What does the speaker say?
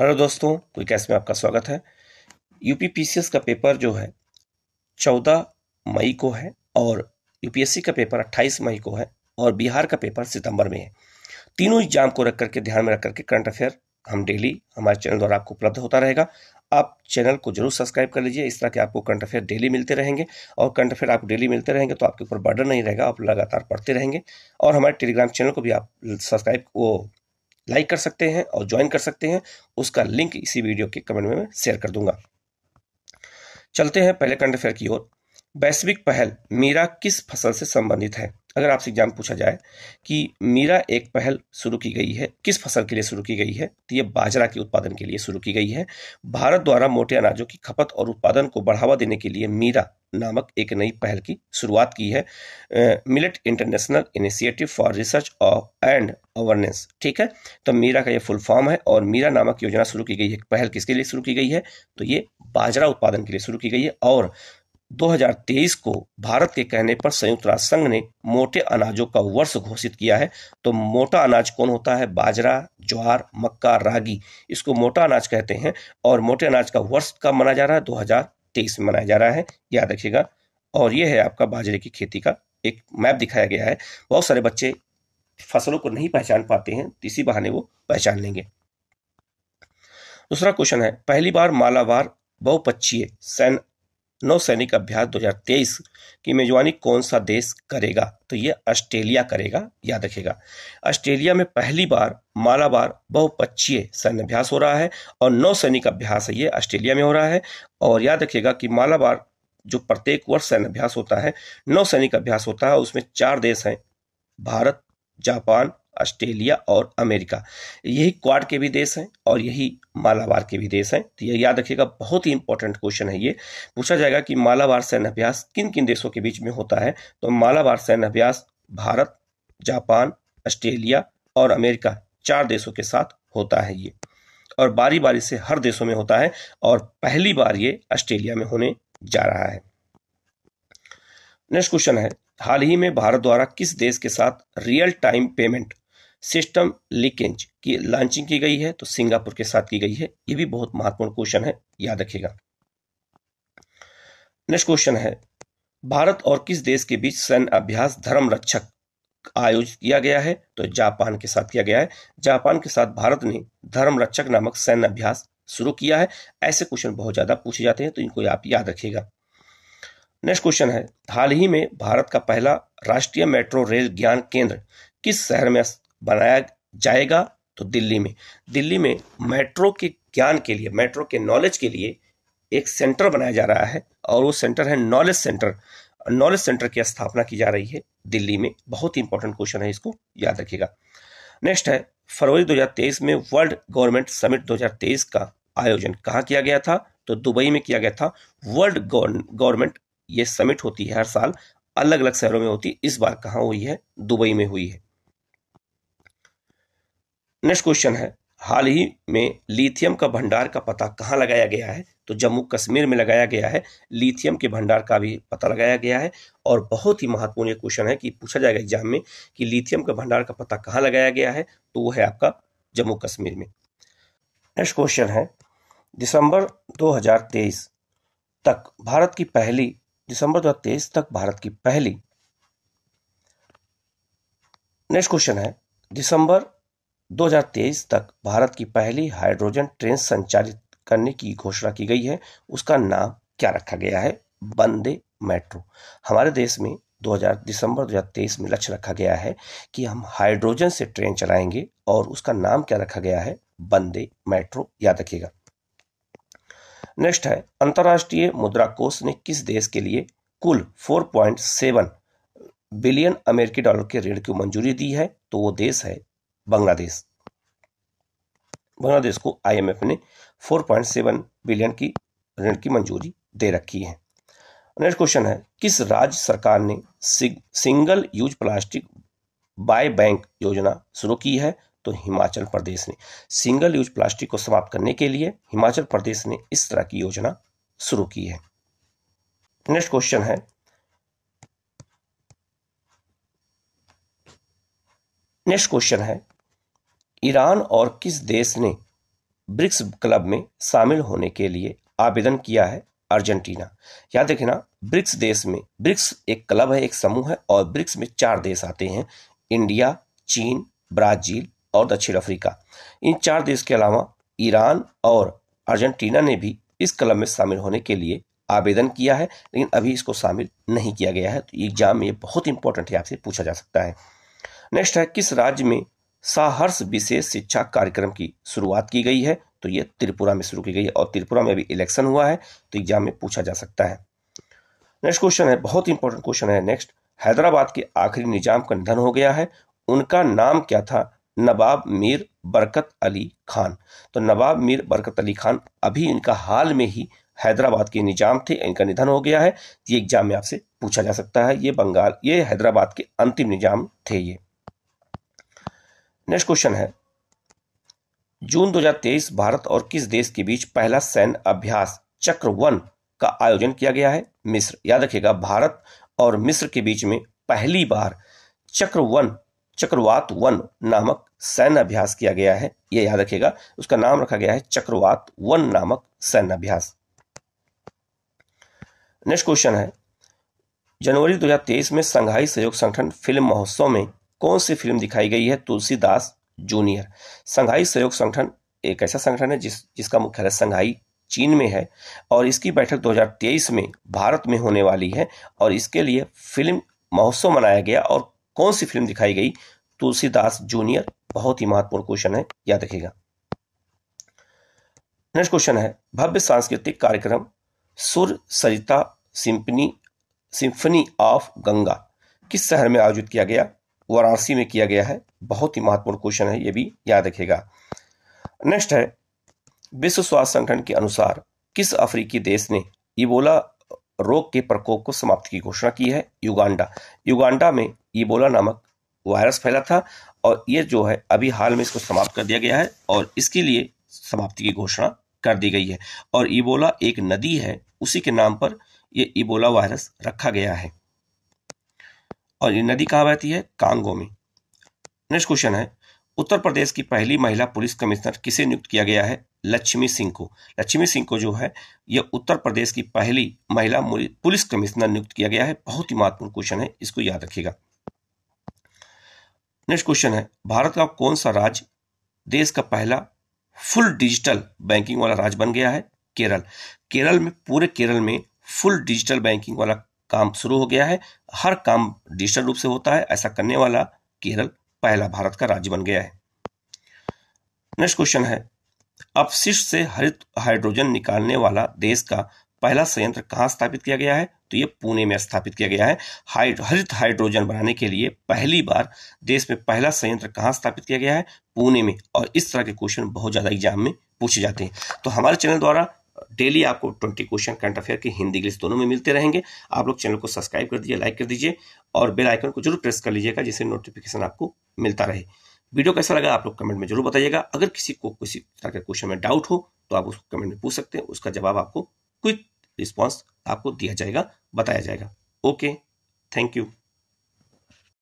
hello दोस्तों क्विकैस में आपका स्वागत है यूपी पीसीएस का पेपर जो है चौदह मई को है और यूपीएससी का पेपर अट्ठाईस मई को है और बिहार का पेपर सितंबर में है तीनों एग्जाम को रख करके ध्यान में रख करके करंट अफेयर हम डेली हमारे चैनल द्वारा आपको उपलब्ध होता रहेगा आप चैनल को जरूर सब्सक्राइब कर लीजिए इस तरह के आपको करंट अफेयर डेली मिलते रहेंगे और करंट अफेयर आपको डेली मिलते रहेंगे तो आपके ऊपर बर्डन नहीं रहेगा आप लगातार पढ़ते रहेंगे और हमारे टेलीग्राम चैनल को भी आप सब्सक्राइब वो लाइक कर सकते हैं और ज्वाइन कर सकते हैं उसका लिंक इसी वीडियो के कमेंट में शेयर कर दूंगा चलते हैं पहले करंट अफेयर की ओर वैश्विक पहल मीरा किस फसल से संबंधित है अगर आपसे एग्जाम पूछा जाए कि मीरा एक पहल शुरू की गई है किस फसल के लिए शुरू की गई है तो ये बाजरा के उत्पादन के लिए शुरू की गई है भारत द्वारा मोटे अनाजों की खपत और उत्पादन को बढ़ावा देने के लिए मीरा नामक एक नई पहल की शुरुआत की है millet international initiative for research and awareness ठीक है तो मीरा का ये फुल फॉर्म है और मीरा नामक योजना शुरू की गई है पहल किसके लिए शुरू की गई है तो ये बाजरा उत्पादन के लिए शुरू की गई है और 2023 को भारत के कहने पर संयुक्त राष्ट्र संघ ने मोटे अनाजों का वर्ष घोषित किया है तो मोटा अनाज कौन होता है बाजरा ज्वार मक्का रागी इसको मोटा अनाज कहते हैं और मोटे अनाज का वर्ष कब मनाया जा रहा है 2023 में मनाया जा रहा है याद रखिएगा और यह है आपका बाजरे की खेती का एक मैप दिखाया गया है बहुत सारे बच्चे फसलों को नहीं पहचान पाते हैं तो इसी बहाने वो पहचान लेंगे दूसरा क्वेश्चन है पहली बार मालावार बहुपक्षीय सैन्य नौसैनिक अभ्यास 2023 की मेजबानी कौन सा देश करेगा तो ये ऑस्ट्रेलिया करेगा याद रखेगा ऑस्ट्रेलिया में पहली बार मालाबार बहुपक्षीय सैन्य अभ्यास हो रहा है और नौसैनिक अभ्यास ये ऑस्ट्रेलिया में हो रहा है और याद रखेगा कि मालाबार जो प्रत्येक वर्ष सैन्य अभ्यास होता है नौसैनिक अभ्यास होता है उसमें चार देश हैं भारत जापान ऑस्ट्रेलिया और अमेरिका यही क्वाड के भी देश हैं और यही मालाबार के भी देश हैं तो ये याद रखिएगा बहुत ही इंपॉर्टेंट क्वेश्चन है ये पूछा जाएगा कि मालाबार सैन्य अभ्यास किन किन देशों के बीच में होता है तो मालाबार सैन्य अभ्यास भारत जापान ऑस्ट्रेलिया और अमेरिका चार देशों के साथ होता है ये और बारी बारी से हर देशों में होता है और पहली बार ये ऑस्ट्रेलिया में होने जा रहा है नेक्स्ट क्वेश्चन है हाल ही में भारत द्वारा किस देश के साथ real time payment system linkage की लॉन्चिंग की गई है तो सिंगापुर के साथ की गई है ये भी बहुत महत्वपूर्ण क्वेश्चन है याद रखिएगा नेक्स्ट क्वेश्चन है भारत और किस देश के बीच सैन्य अभ्यास धर्म रक्षक आयोजित किया गया है तो जापान के साथ किया गया है जापान के साथ भारत ने धर्म रक्षक नामक सैन्य अभ्यास शुरू किया है ऐसे क्वेश्चन बहुत ज्यादा पूछे जाते हैं तो इनको आप याद रखिएगा नेक्स्ट क्वेश्चन है हाल ही में भारत का पहला राष्ट्रीय मेट्रो रेल ज्ञान केंद्र किस शहर में बनाया जाएगा तो दिल्ली में दिल्ली में मेट्रो के ज्ञान के लिए मेट्रो के नॉलेज के लिए एक सेंटर बनाया जा रहा है और वो सेंटर है नॉलेज सेंटर नॉलेज सेंटर की स्थापना की जा रही है दिल्ली में बहुत ही इंपॉर्टेंट क्वेश्चन है इसको याद रखिएगा नेक्स्ट है फरवरी 2023 में वर्ल्ड गवर्नमेंट समिट 2023 का आयोजन कहाँ किया गया था तो दुबई में किया गया था वर्ल्ड गवर्नमेंट ये समिट होती है हर साल अलग अलग शहरों में होती है इस बार कहाँ हुई है दुबई में हुई है नेक्स्ट क्वेश्चन है हाल ही में लिथियम का भंडार का पता कहाँ लगाया गया है तो जम्मू कश्मीर में लगाया गया है लिथियम के भंडार का भी पता लगाया गया है और बहुत ही महत्वपूर्ण क्वेश्चन है कि पूछा जाएगा एग्जाम में कि लिथियम का भंडार का पता कहाँ लगाया गया है तो वो है आपका जम्मू कश्मीर में नेक्स्ट क्वेश्चन है दिसंबर दो तक भारत की पहली दिसंबर दो तक भारत की पहली नेक्स्ट क्वेश्चन है दिसंबर 2023 तक भारत की पहली हाइड्रोजन ट्रेन संचालित करने की घोषणा की गई है उसका नाम क्या रखा गया है बंदे मेट्रो हमारे देश में 2000 दिसंबर 2023 में लक्ष्य रखा गया है कि हम हाइड्रोजन से ट्रेन चलाएंगे और उसका नाम क्या रखा गया है बंदे मेट्रो याद रखिएगा नेक्स्ट है अंतर्राष्ट्रीय मुद्रा कोष ने किस देश के लिए कुल 4.7 बिलियन अमेरिकी डॉलर के ऋण की मंजूरी दी है तो वो देश है बांग्लादेश बांग्लादेश को आईएमएफ ने 4.7 बिलियन की ऋण की मंजूरी दे रखी है नेक्स्ट क्वेश्चन है किस राज्य सरकार ने single use plastic buy back योजना शुरू की है तो हिमाचल प्रदेश ने सिंगल यूज प्लास्टिक को समाप्त करने के लिए हिमाचल प्रदेश ने इस तरह की योजना शुरू की है नेक्स्ट क्वेश्चन है नेक्स्ट क्वेश्चन है ईरान और किस देश ने ब्रिक्स क्लब में शामिल होने के लिए आवेदन किया है अर्जेंटीना याद रखना ब्रिक्स देश में ब्रिक्स एक क्लब है एक समूह है और ब्रिक्स में चार देश आते हैं इंडिया चीन ब्राजील और दक्षिण अफ्रीका इन चार देश के अलावा ईरान और अर्जेंटीना ने भी इस क्लब में शामिल होने के लिए आवेदन किया है लेकिन अभी इसको शामिल नहीं किया गया है तो एग्जाम में बहुत इंपॉर्टेंट है आपसे पूछा जा सकता है नेक्स्ट है किस राज्य में साहर्ष विशेष शिक्षा कार्यक्रम की शुरुआत की गई है तो ये त्रिपुरा में शुरू की गई है और त्रिपुरा में अभी इलेक्शन हुआ है तो एग्जाम में पूछा जा सकता है नेक्स्ट क्वेश्चन है बहुत इंपॉर्टेंट क्वेश्चन है नेक्स्ट हैदराबाद के आखिरी निजाम का निधन हो गया है उनका नाम क्या था नवाब मीर बरकत अली खान तो नवाब मीर बरकत अली खान अभी इनका हाल में ही हैदराबाद के निजाम थे इनका निधन हो गया है ये एग्जाम में आपसे पूछा जा सकता है ये बंगाल ये हैदराबाद के अंतिम निजाम थे ये नेक्स्ट क्वेश्चन है जून 2023 भारत और किस देश के बीच पहला सैन्य अभ्यास चक्र वन का आयोजन किया गया है मिस्र याद रखिएगा भारत और मिस्र के बीच में पहली बार चक्र वन चक्रवात वन नामक सैन्य अभ्यास किया गया है यह याद रखिएगा उसका नाम रखा गया है चक्रवात वन नामक सैन्य अभ्यास नेक्स्ट क्वेश्चन है जनवरी 2023 में संघाई सहयोग संगठन फिल्म महोत्सव में कौन सी फिल्म दिखाई गई है तुलसीदास जूनियर संघाई सहयोग संगठन एक ऐसा संगठन है जिस जिसका मुख्यालय संघाई चीन में है और इसकी बैठक 2023 में भारत में होने वाली है और इसके लिए फिल्म महोत्सव मनाया गया और कौन सी फिल्म दिखाई गई तुलसीदास जूनियर बहुत ही महत्वपूर्ण क्वेश्चन है याद रखिएगा नेक्स्ट क्वेश्चन है भव्य सांस्कृतिक कार्यक्रम Sur Sarita symphony symphony of Ganga किस शहर में आयोजित किया गया वाराणसी में किया गया है बहुत ही महत्वपूर्ण क्वेश्चन है ये भी याद रखेगा नेक्स्ट है विश्व स्वास्थ्य संगठन के अनुसार किस अफ्रीकी देश ने इबोला रोग के प्रकोप को समाप्त की घोषणा की है युगांडा युगांडा में इबोला नामक वायरस फैला था और ये जो है अभी हाल में इसको समाप्त कर दिया गया है और इसके लिए समाप्ति की घोषणा कर दी गई है और इबोला एक नदी है उसी के नाम पर यह इबोला वायरस रखा गया है और ये नदी कहाँ बहती है कांगो में नेक्स्ट क्वेश्चन है उत्तर प्रदेश की पहली महिला पुलिस कमिश्नर किसे नियुक्त किया गया है लक्ष्मी सिंह को लक्ष्मी सिंह को जो है यह उत्तर प्रदेश की पहली महिला पुलिस कमिश्नर नियुक्त किया गया है बहुत ही महत्वपूर्ण क्वेश्चन है इसको याद रखिएगा नेक्स्ट क्वेश्चन है भारत का कौन सा राज्य देश का पहला फुल डिजिटल बैंकिंग वाला राज्य बन गया है केरल केरल में पूरे केरल में फुल डिजिटल बैंकिंग वाला काम शुरू हो गया है हर काम डिजिटल रूप से होता है ऐसा करने वाला केरल पहला भारत का राज्य बन गया है नेक्स्ट क्वेश्चन है अपशिष्ट से हरित हाइड्रोजन निकालने वाला देश का पहला संयंत्र कहाँ स्थापित किया गया है तो यह पुणे में स्थापित किया गया है हरित हाइड्रोजन बनाने के लिए पहली बार देश में पहला संयंत्र कहाँ स्थापित किया गया है पुणे में और इस तरह के क्वेश्चन बहुत ज़्यादा एग्जाम में पूछे जाते हैं तो हमारे चैनल द्वारा डेली आपको ट्वेंटी क्वेश्चन करंट अफेयर के हिंदी इंग्लिश दोनों में मिलते रहेंगे आप लोग चैनल को सब्सक्राइब कर दीजिए लाइक कर दीजिए और बेल आइकन को जरूर प्रेस कर लीजिएगा जिससे नोटिफिकेशन आपको मिलता रहे वीडियो कैसा लगा आप लोग कमेंट में जरूर बताइएगा अगर किसी को किसी तरह के क्वेश्चन में डाउट हो तो आप उसको कमेंट में पूछ सकते हैं उसका जवाब आपको क्विक रिस्पॉन्स आपको दिया जाएगा बताया जाएगा ओके थैंक यू